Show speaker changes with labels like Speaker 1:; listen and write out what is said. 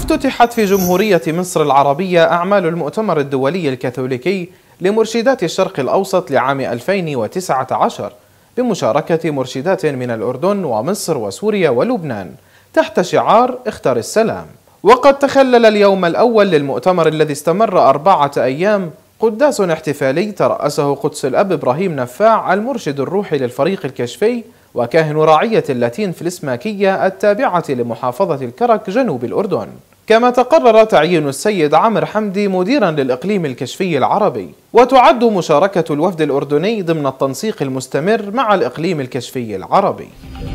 Speaker 1: افتتحت في جمهورية مصر العربية أعمال المؤتمر الدولي الكاثوليكي لمرشدات الشرق الأوسط لعام 2019 بمشاركة مرشدات من الأردن ومصر وسوريا ولبنان تحت شعار اختر السلام وقد تخلل اليوم الأول للمؤتمر الذي استمر أربعة أيام قداس احتفالي ترأسه قدس الأب إبراهيم نفاع المرشد الروحي للفريق الكشفي وكاهن رعية اللاتين في الإسماكية التابعة لمحافظة الكرك جنوب الأردن كما تقرر تعيين السيد عامر حمدي مديرا للإقليم الكشفي العربي وتعد مشاركة الوفد الأردني ضمن التنسيق المستمر مع الإقليم الكشفي العربي